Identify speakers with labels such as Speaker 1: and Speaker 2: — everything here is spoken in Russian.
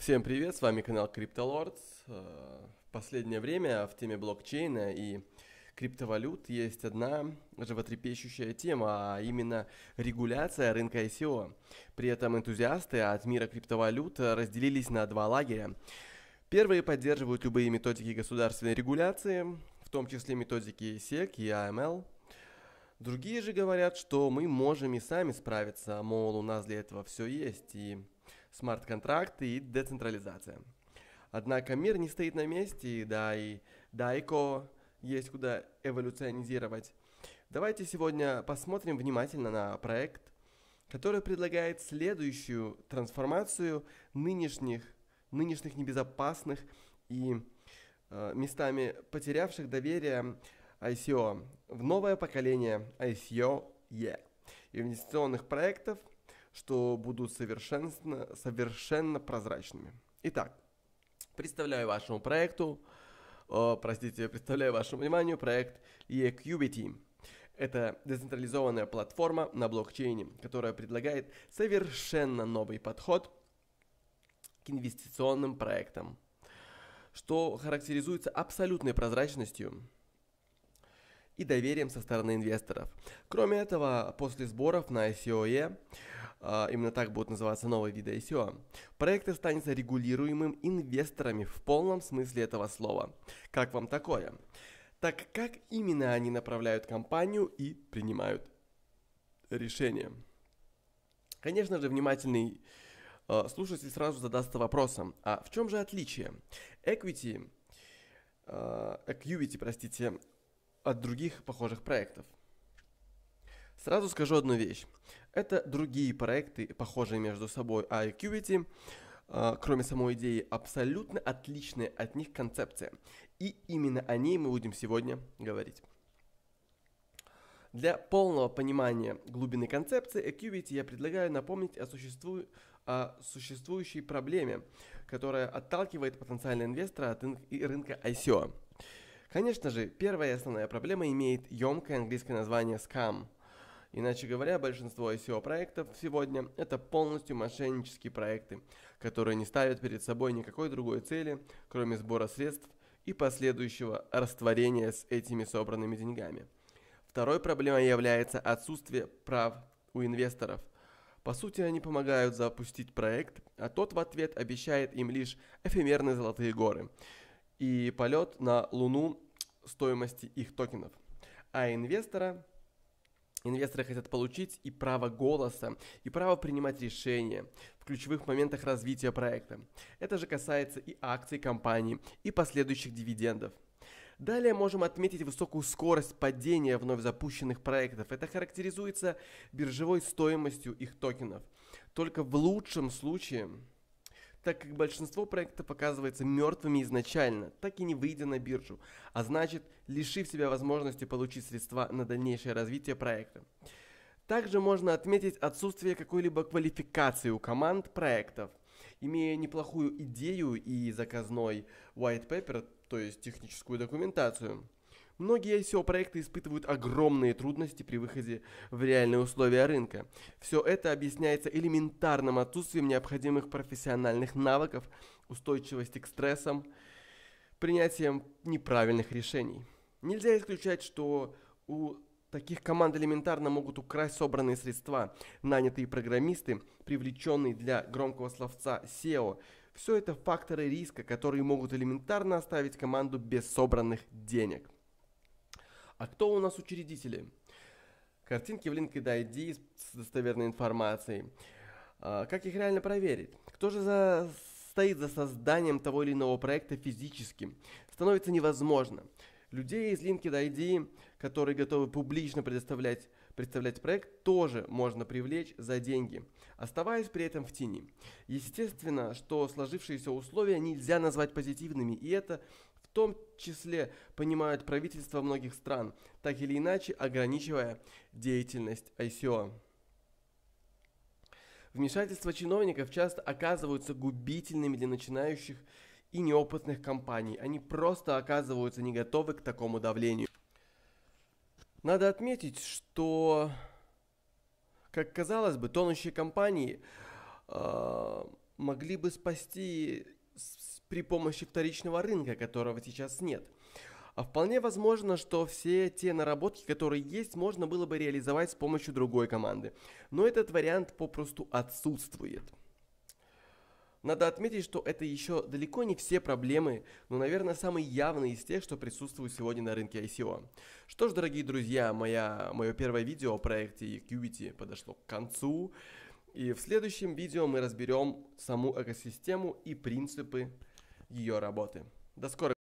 Speaker 1: Всем привет, с вами канал CryptoLords. Э, в последнее время в теме блокчейна и криптовалют есть одна животрепещущая тема, а именно регуляция рынка ICO. При этом энтузиасты от мира криптовалют разделились на два лагеря. Первые поддерживают любые методики государственной регуляции, в том числе методики SEC и AML. А Другие же говорят, что мы можем и сами справиться, мол, у нас для этого все есть, и смарт-контракты и децентрализация. Однако мир не стоит на месте, и да, и дайко есть куда эволюционизировать. Давайте сегодня посмотрим внимательно на проект, который предлагает следующую трансформацию нынешних, нынешних небезопасных и э, местами потерявших доверие ICO в новое поколение ICO E инвестиционных проектов что будут совершенно, совершенно прозрачными. Итак, представляю вашему проекту, о, э, простите, представляю вашему вниманию проект EQBT. Это децентрализованная платформа на блокчейне, которая предлагает совершенно новый подход к инвестиционным проектам, что характеризуется абсолютной прозрачностью – и доверием со стороны инвесторов. Кроме этого, после сборов на ICOE, e, а, именно так будут называться новые виды ICO, e проект останется регулируемым инвесторами в полном смысле этого слова. Как вам такое? Так как именно они направляют компанию и принимают решения? Конечно же, внимательный а, слушатель сразу задастся вопросом, а в чем же отличие? Equity а, equity, простите, от других похожих проектов. Сразу скажу одну вещь. Это другие проекты, похожие между собой а iAcuity, а, кроме самой идеи, абсолютно отличная от них концепция. И именно о ней мы будем сегодня говорить. Для полного понимания глубины концепции Acuity я предлагаю напомнить о, существу... о существующей проблеме, которая отталкивает потенциального инвестора от рынка ICO. Конечно же, первая основная проблема имеет емкое английское название scam. Иначе говоря, большинство SEO-проектов сегодня – это полностью мошеннические проекты, которые не ставят перед собой никакой другой цели, кроме сбора средств и последующего растворения с этими собранными деньгами. Второй проблемой является отсутствие прав у инвесторов. По сути, они помогают запустить проект, а тот в ответ обещает им лишь эфемерные золотые горы – и полет на Луну стоимости их токенов. А инвестора Инвесторы хотят получить и право голоса, и право принимать решения в ключевых моментах развития проекта. Это же касается и акций компании, и последующих дивидендов. Далее можем отметить высокую скорость падения вновь запущенных проектов. Это характеризуется биржевой стоимостью их токенов. Только в лучшем случае так как большинство проектов оказывается мертвыми изначально, так и не выйдя на биржу, а значит, лишив себя возможности получить средства на дальнейшее развитие проекта. Также можно отметить отсутствие какой-либо квалификации у команд проектов. Имея неплохую идею и заказной white paper, то есть техническую документацию – Многие ICO-проекты испытывают огромные трудности при выходе в реальные условия рынка. Все это объясняется элементарным отсутствием необходимых профессиональных навыков, устойчивости к стрессам, принятием неправильных решений. Нельзя исключать, что у таких команд элементарно могут украсть собранные средства, нанятые программисты, привлеченные для громкого словца SEO. Все это факторы риска, которые могут элементарно оставить команду без собранных денег. А кто у нас учредители? Картинки в Linked ID с достоверной информацией. А, как их реально проверить? Кто же за... стоит за созданием того или иного проекта физически? Становится невозможно. Людей из LinkedIn которые готовы публично предоставлять, представлять проект, тоже можно привлечь за деньги, оставаясь при этом в тени. Естественно, что сложившиеся условия нельзя назвать позитивными, и это в том числе понимают правительства многих стран, так или иначе ограничивая деятельность ICO. Вмешательства чиновников часто оказываются губительными для начинающих и неопытных компаний. Они просто оказываются не готовы к такому давлению. Надо отметить, что, как казалось бы, тонущие компании э, могли бы спасти с, при помощи вторичного рынка, которого сейчас нет. А вполне возможно, что все те наработки, которые есть, можно было бы реализовать с помощью другой команды. Но этот вариант попросту отсутствует. Надо отметить, что это еще далеко не все проблемы, но, наверное, самые явные из тех, что присутствуют сегодня на рынке ICO. Что ж, дорогие друзья, моя, мое первое видео о проекте Equity подошло к концу. И в следующем видео мы разберем саму экосистему и принципы ее работы. До скорого!